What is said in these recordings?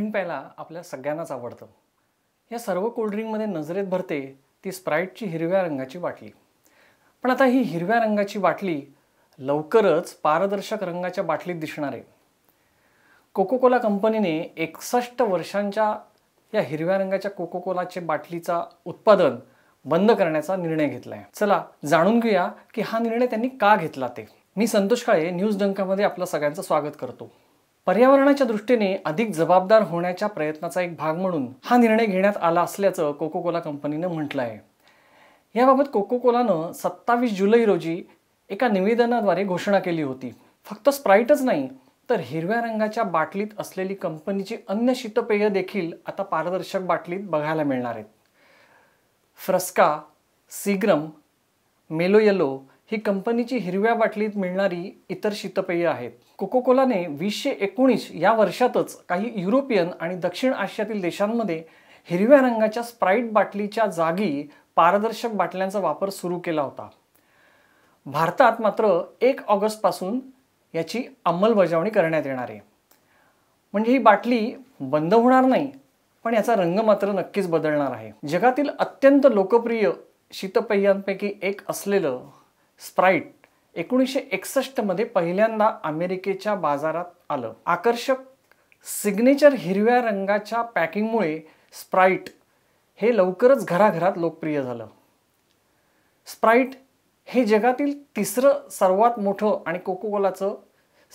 cold drink प्यायला आपल्या सगळ्यांनाच आवडतं या सर्व कोल्ड्रिंकमध्ये नजरेत भरते ती स्प्राईटची हिरव्या रंगाची बाटली पण आता ही हिरव्या रंगाची बाटली लवकरच पारदर्शक रंगाच्या बाटलीत दिसणार आहे कोकोकोला कंपनीने एकसष्ट वर्षांच्या या हिरव्या रंगाच्या कोकोकोलाचे बाटलीचा उत्पादन बंद करण्याचा निर्णय घेतला आहे चला जाणून घेऊया की हा निर्णय त्यांनी का घेतला ते मी संतोष काळे न्यूज डंकामध्ये आपलं सगळ्यांचं स्वागत करतो पर्यावरणाच्या दृष्टीने अधिक जबाबदार होण्याच्या प्रयत्नाचा एक भाग म्हणून हा निर्णय घेण्यात आला असल्याचं कोको कोला कंपनीनं म्हटलं आहे याबाबत कोको कोलानं सत्तावीस जुलै रोजी एका निवेदनाद्वारे घोषणा केली होती फक्त स्प्राईटच नाही तर हिरव्या रंगाच्या बाटलीत असलेली कंपनीची अन्य शीतपेय देखील आता पारदर्शक बाटलीत बघायला मिळणार आहेत फ्रस्का सीग्रम मेलो येलो ही कंपनीची हिरव्या बाटलीत मिळणारी इतर शीतपेये आहेत कोकोकोलाने वीसशे एकोणीस या वर्षातच काही युरोपियन आणि दक्षिण आशियातील देशांमध्ये हिरव्या रंगाच्या स्प्राईट बाटलीच्या जागी पारदर्शक बाटल्यांचा वापर सुरू केला होता भारतात मात्र एक ऑगस्टपासून याची अंमलबजावणी करण्यात येणार आहे म्हणजे ही बाटली बंद होणार नाही पण याचा रंग मात्र नक्कीच बदलणार आहे जगातील अत्यंत लोकप्रिय शीतपेयांपैकी एक असलेलं स्प्राईट एकोणीसशे एकसष्टमध्ये पहिल्यांदा अमेरिकेच्या बाजारात आलं आकर्षक सिग्नेचर हिरव्या रंगाच्या पॅकिंगमुळे स्प्राईट हे लवकरच घराघरात लोकप्रिय झालं स्प्राईट हे जगातील तिसरं सर्वात मोठं आणि कोकोकोलाचं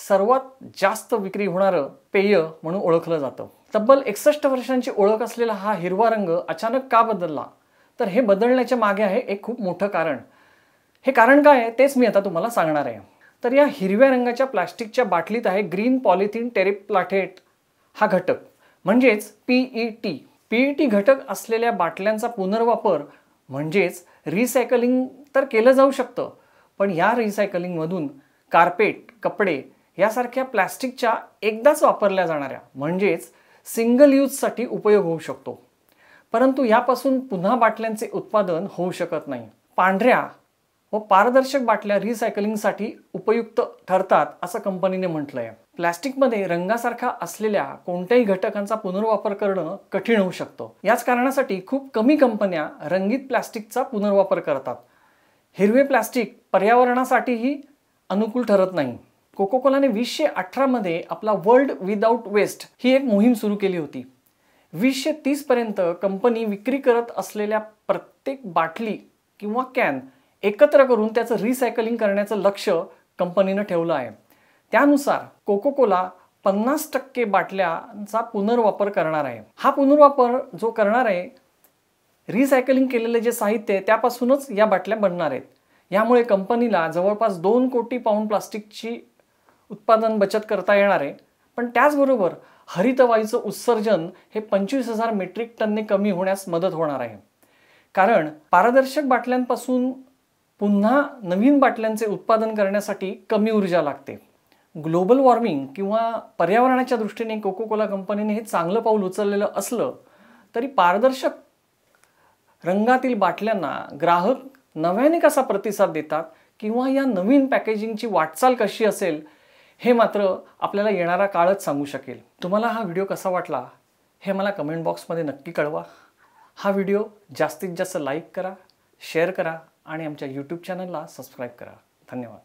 सर्वात जास्त विक्री होणारं पेय म्हणून ओळखलं जातं तब्बल एकसष्ट वर्षांची ओळख असलेला हा हिरवा रंग अचानक का बदलला तर हे बदलण्याच्या मागे आहे एक खूप मोठं कारण हे कारण काय आहे तेच मी आता तुम्हाला सांगणार आहे तर या हिरव्या रंगाच्या प्लास्टिकच्या बाटलीत आहे ग्रीन पॉलिथिन टेरिप्लाटेट हा घटक म्हणजेच पीई टी पीई टी घटक असलेल्या बाटल्यांचा पुनर्वापर म्हणजेच रिसायकलिंग तर केलं जाऊ शकतं पण या रिसायकलिंगमधून कार्पेट कपडे यासारख्या प्लॅस्टिकच्या एकदाच वापरल्या जाणाऱ्या म्हणजेच सिंगल यूजसाठी उपयोग होऊ शकतो परंतु यापासून पुन्हा बाटल्यांचे उत्पादन होऊ शकत नाही पांढऱ्या व पारदर्शक बाटल्या रिसायकलिंगसाठी उपयुक्त ठरतात असं कंपनीने म्हटलंय प्लॅस्टिकमध्ये रंगासारखा असलेल्या कोणत्याही घटकांचा पुनर्वापर करणं कठीण होऊ शकतो याच कारणासाठी खूप कमी कंपन्या रंगीत प्लॅस्टिकचा पुनर्वापर करतात हिरवे प्लॅस्टिक पर्यावरणासाठीही अनुकूल ठरत नाही कोकोकोलाने वीसशे अठरामध्ये आपला वर्ल्ड विदाऊट वेस्ट ही एक मोहीम सुरू केली होती वीसशे तीसपर्यंत कंपनी विक्री करत असलेल्या प्रत्येक बाटली किंवा कॅन एकत्र करून त्याचं रिसायकलिंग करण्याचं लक्ष कंपनीनं ठेवलं आहे त्यानुसार कोकोकोला पन्नास टक्के बाटल्यांचा पुनर्वापर करणार आहे हा पुनर्वापर जो करणार आहे रिसायकलिंग केलेले जे साहित्य आहे त्यापासूनच या बाटल्या बनणार आहेत यामुळे कंपनीला जवळपास दोन कोटी पाऊंड प्लास्टिकची उत्पादन बचत करता येणार आहे पण त्याचबरोबर हरितवायूचं उत्सर्जन हे पंचवीस हजार मेट्रिक टनने कमी होण्यास मदत होणार आहे कारण पारदर्शक बाटल्यांपासून पुन्हा नवीन बाटल्यांचे उत्पादन करण्यासाठी कमी ऊर्जा लागते ग्लोबल वॉर्मिंग किंवा पर्यावरणाच्या दृष्टीने कोको कोला कंपनीने हे चांगलं पाऊल उचललेलं असलं तरी पारदर्शक रंगातील बाटल्यांना ग्राहक नव्याने कसा प्रतिसाद देतात किंवा या नवीन पॅकेजिंगची वाटचाल कशी असेल हे मात्र आपल्याला येणारा काळच सांगू शकेल तुम्हाला हा व्हिडिओ कसा वाटला हे मला कमेंट बॉक्समध्ये नक्की कळवा हा व्हिडिओ जास्तीत जास्त लाईक करा शेअर करा आणि आमच्या यूट्यूब चॅनलला सबस्क्राईब करा धन्यवाद